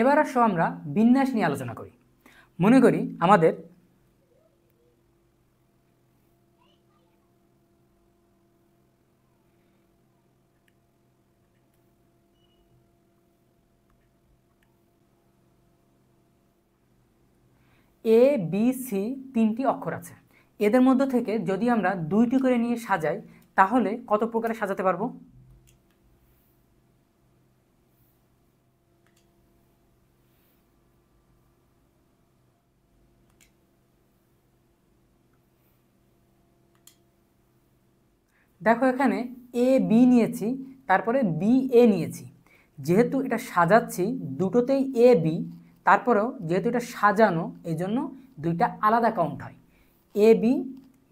এবার আসো আমরা বিন্যাস নিয়ে আলোচনা করি মনে করি আমাদের এ বি সি তিনটি অক্ষর আছে এদের মধ্য থেকে যদি আমরা দুইটি করে নিয়ে সাজাই তাহলে কত প্রকারে সাজাতে পারবো দেখো এখানে এ বি নিয়েছি তারপরে বি এ নিয়েছি যেহেতু এটা সাজাচ্ছি দুটোতেই এ বি তারপরেও যেহেতু এটা সাজানো এই জন্য দুইটা আলাদা কাউন্ট হয় এ বি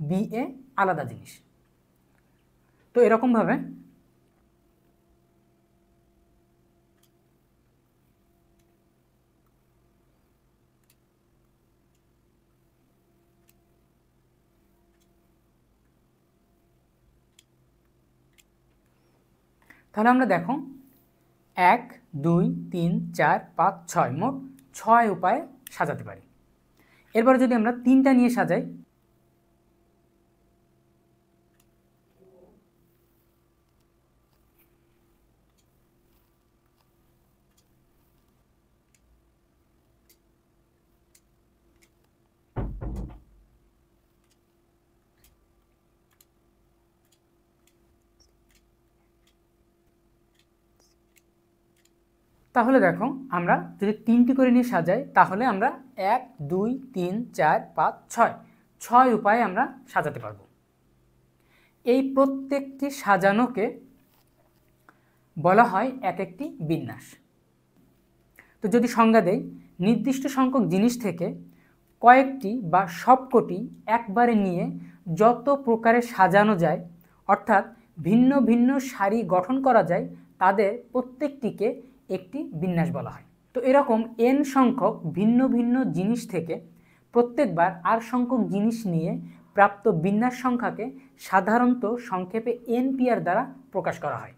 বি এ আলাদা জিনিস তো এরকমভাবে তাহলে আমরা দেখো এক দুই তিন চার পাঁচ ছয় মোট ছয় উপায়ে সাজাতে পারি এরপরে যদি আমরা তিনটা নিয়ে সাজাই তাহলে দেখো আমরা যদি তিনটি করে নিয়ে সাজাই তাহলে আমরা এক দুই তিন চার পাঁচ ছয় ছয় উপায়ে আমরা সাজাতে পারব এই প্রত্যেকটি সাজানোকে বলা হয় এক একটি বিন্যাস তো যদি সংজ্ঞা দেয় নির্দিষ্ট সংখ্যক জিনিস থেকে কয়েকটি বা সবকটি একবারে নিয়ে যত প্রকারে সাজানো যায় অর্থাৎ ভিন্ন ভিন্ন সারি গঠন করা যায় তাদের প্রত্যেকটিকে একটি বিন্যাস বলা হয় তো এরকম এন সংখ্যক ভিন্ন ভিন্ন জিনিস থেকে প্রত্যেকবার আর সংখ্যক জিনিস নিয়ে প্রাপ্ত বিন্যাস সংখ্যাকে সাধারণত সংক্ষেপে এনপিআর দ্বারা প্রকাশ করা হয়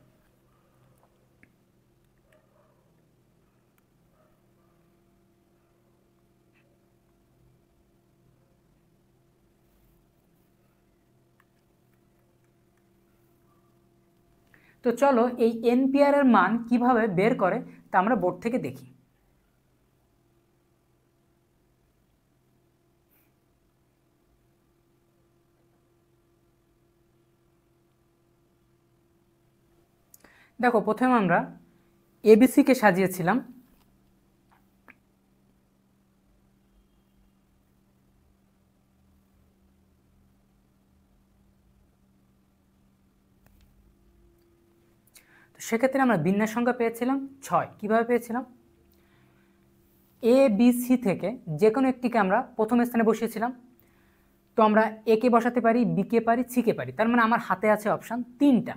তো চলো এই এনপিআরের মান কিভাবে বের করে তা আমরা বোর্ড থেকে দেখি দেখো প্রথমে আমরা এবিসিকে সাজিয়েছিলাম সেক্ষেত্রে আমরা বিন্যাস সংখ্যা পেয়েছিলাম ছয় কিভাবে পেয়েছিলাম এ বি সি থেকে যে কোনো একটিকে আমরা প্রথম স্থানে বসিয়েছিলাম তো আমরা একে বসাতে পারি বিকে পারি ছিকে পারি তার মানে আমার হাতে আছে অপশান তিনটা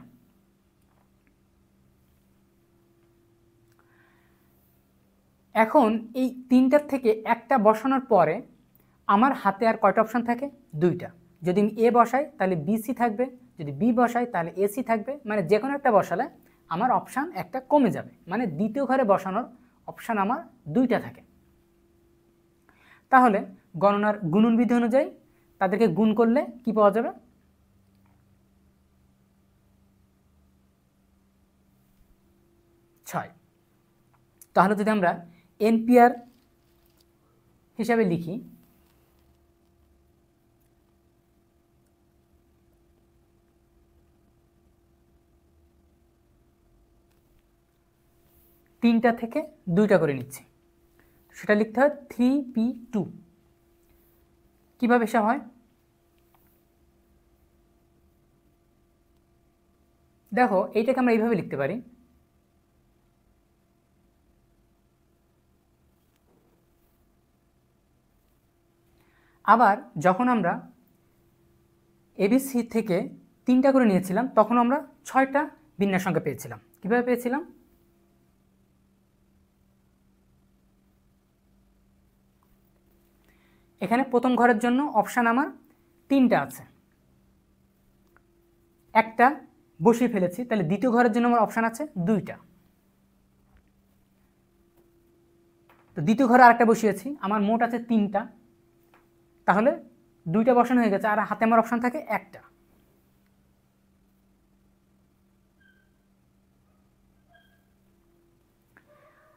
এখন এই তিনটার থেকে একটা বসানোর পরে আমার হাতে আর কয়টা অপশান থাকে দুইটা যদি আমি এ বসাই তাহলে বিসি থাকবে যদি বি বসাই তাহলে এসি থাকবে মানে যে কোনো একটা বসালে আমার অপশান একটা কমে যাবে মানে দ্বিতীয় ঘরে বসানোর অপশান আমার দুইটা থাকে তাহলে গণনার গুণনবিধি অনুযায়ী তাদেরকে গুণ করলে কি পাওয়া যাবে ছয় তাহলে যদি আমরা এনপিআর হিসাবে লিখি তিনটা থেকে দুইটা করে নিচ্ছি সেটা লিখতে হয় থ্রি পি টু কীভাবে সে হয় দেখো এইটাকে আমরা এইভাবে লিখতে পারি আবার যখন আমরা এবিসি থেকে তিনটা করে নিয়েছিলাম তখন আমরা ছয়টা বিন্যাস সংখ্যা পেয়েছিলাম কীভাবে পেয়েছিলাম এখানে প্রথম ঘরের জন্য অপশান আমার তিনটা আছে একটা বসিয়ে ফেলেছি তাহলে দ্বিতীয় ঘরের জন্য আমার অপশান আছে দুইটা তো দ্বিতীয় ঘরে আরেকটা বসিয়েছি আমার মোট আছে তিনটা তাহলে দুইটা বসানো হয়ে গেছে আর হাতে আমার অপশান থাকে একটা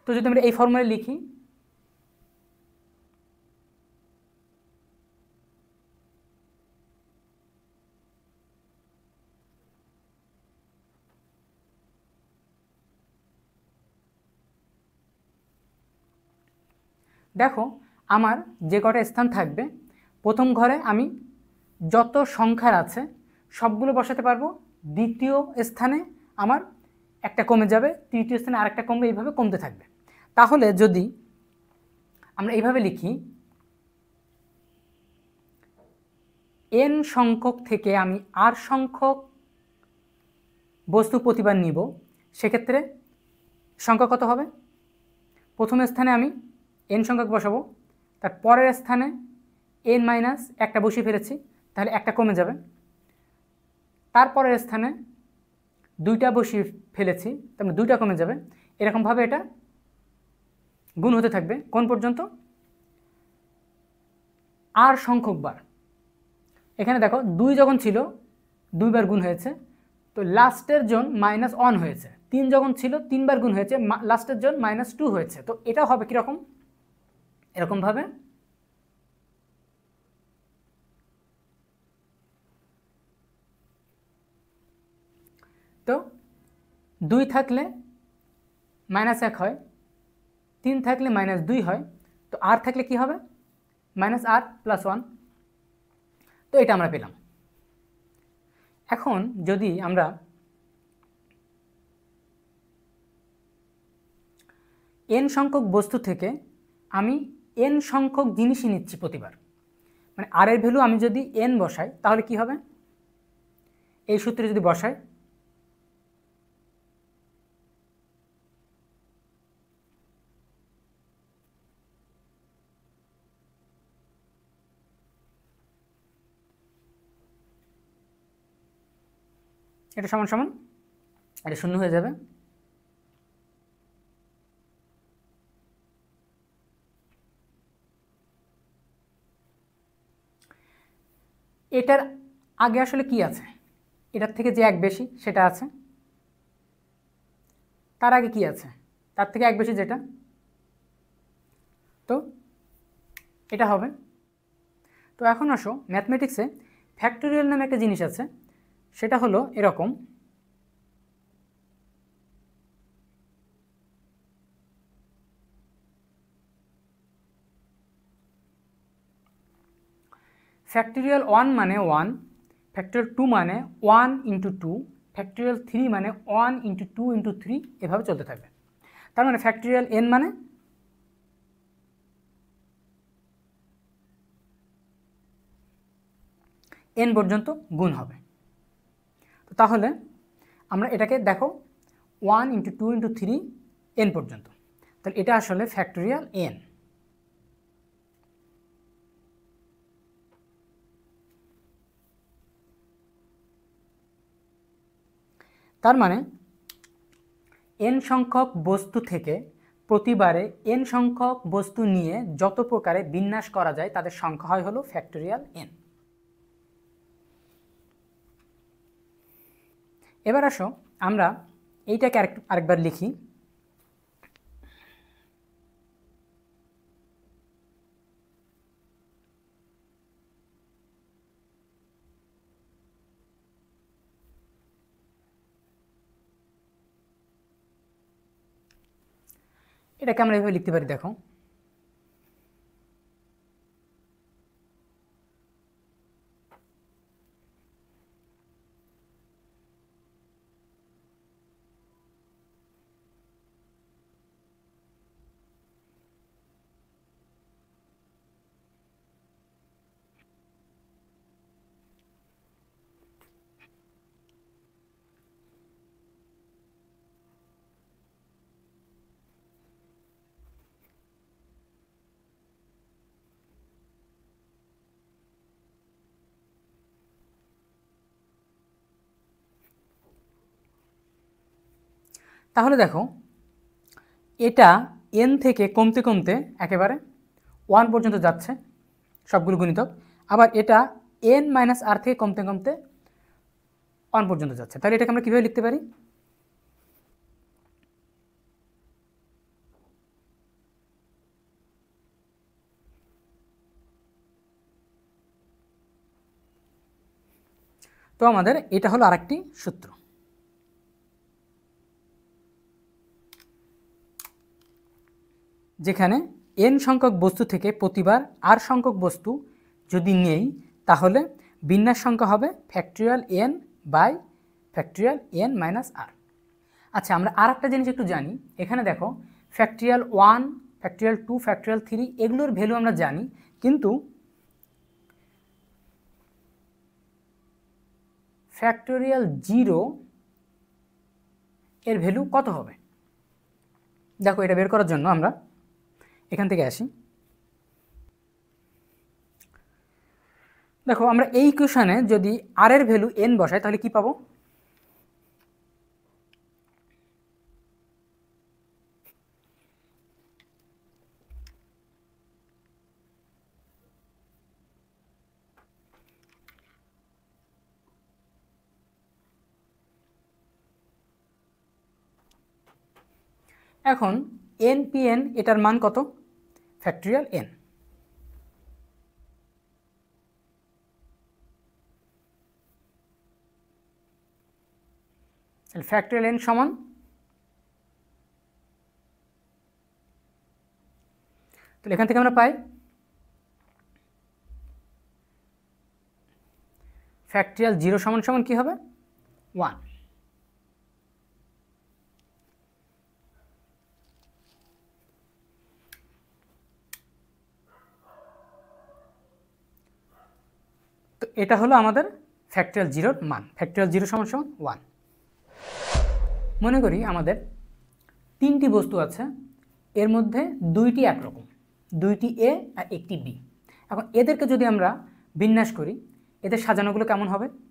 তো যদি আমরা এই ফর্মুলা লিখি দেখো আমার যে কটা স্থান থাকবে প্রথম ঘরে আমি যত সংখ্যার আছে সবগুলো বসাতে পারবো দ্বিতীয় স্থানে আমার একটা কমে যাবে তৃতীয় স্থানে আরেকটা কমবে এইভাবে কমতে থাকবে তাহলে যদি আমরা এইভাবে লিখি এন সংখ্যক থেকে আমি আর সংখ্যক বস্তু প্রতিবার নিব সেক্ষেত্রে সংখ্যা কত হবে প্রথম স্থানে আমি এন সংখ্যক বসাবো তার পরের স্থানে এন মাইনাস একটা বসিয়ে ফেলেছি তাহলে একটা কমে যাবে তারপরের স্থানে দুইটা বসিয়ে ফেলেছি তাহলে মানে দুইটা কমে যাবে এরকমভাবে এটা গুণ হতে থাকবে কোন পর্যন্ত আর সংখ্যকবার এখানে দেখো দুই যখন ছিল দুইবার গুণ হয়েছে তো লাস্টের জন মাইনাস অন হয়েছে তিন যখন ছিল তিনবার গুণ হয়েছে লাস্টের জন মাইনাস টু হয়েছে তো এটা হবে কীরকম এরকমভাবে তো দুই থাকলে মাইনাস এক হয় তিন থাকলে মাইনাস দুই হয় তো আর থাকলে কি হবে মাইনাস আর প্লাস ওয়ান তো এটা আমরা পেলাম এখন যদি আমরা এন সংখ্যক বস্তু থেকে আমি এন সংখ্যক জিনিসই নিচ্ছি প্রতিবার মানে আর এর ভ্যালু আমি যদি এন বসাই তাহলে কি হবে এই সূত্রে যদি বসাই এটা সমান সমান এটা শূন্য হয়ে যাবে এটার আগে আসলে কি আছে এটার থেকে যে এক বেশি সেটা আছে তার আগে কি আছে তার থেকে এক বেশি যেটা তো এটা হবে তো এখন আসো ম্যাথমেটিক্সে ফ্যাক্টোরিয়াল নামে একটা জিনিস আছে সেটা হলো এরকম ফ্যাক্টোরিয়াল ওয়ান মানে ওয়ান ফ্যাক্টোরিয়াল টু মানে one into two factorial three মানে one into two into three এভাবে চলতে থাকবে তার মানে ফ্যাক্টোরিয়াল এন মানে এন পর্যন্ত গুণ হবে তো তাহলে আমরা এটাকে দেখো one into two into three N পর্যন্ত তাহলে এটা আসলে ফ্যাক্টোরিয়াল এন তার মানে এন সংখ্যক বস্তু থেকে প্রতিবারে এন সংখ্যক বস্তু নিয়ে যত প্রকারে বিন্যাস করা যায় তাদের সংখ্যা হয় হলো ফ্যাক্টোরিয়াল এন এবার আসো আমরা এইটাকে আরেকবার লিখি এটাকে আমরা এভাবে লিখতে পারি দেখো তাহলে দেখো এটা এন থেকে কমতে কমতে একেবারে ওয়ান পর্যন্ত যাচ্ছে সবগুলো গুণিতক আবার এটা এন মাইনাস আর থেকে কমতে কমতে ওয়ান পর্যন্ত যাচ্ছে তাহলে এটাকে আমরা কীভাবে লিখতে পারি তো আমাদের এটা হলো আরেকটি সূত্র যেখানে এন সংখ্যক বস্তু থেকে প্রতিবার আর সংখ্যক বস্তু যদি নেই তাহলে বিন্যাস সংখ্যা হবে factorial N by factorial N minus R আচ্ছা আমরা আর একটা জিনিস একটু জানি এখানে দেখো factorial one factorial two factorial three এগুলোর ভ্যালু আমরা জানি কিন্তু ফ্যাক্টোরিয়াল জিরো এর ভ্যালু কত হবে দেখো এটা বের করার জন্য আমরা এখান থেকে আসি দেখো আমরা এই ইকুয়েশানে যদি আর এর ভ্যালু এন বসাই তাহলে কি পাবো এখন এন পি এন এটার মান কত factorial n. তাহলে ফ্যাক্টরিয়াল এন সমান তাহলে এখান থেকে আমরা পাই ফ্যাক্টরিয়াল জিরো সমান সমান কি হবে ওয়ান এটা হলো আমাদের ফ্যাক্টরিয়াল জিরোর মান ফ্যাক্টরিয়াল জিরো সমান সমান ওয়ান মনে করি আমাদের তিনটি বস্তু আছে এর মধ্যে দুইটি একরকম দুইটি এ আর একটি বি এখন এদেরকে যদি আমরা বিন্যাস করি এদের সাজানোগুলো কেমন হবে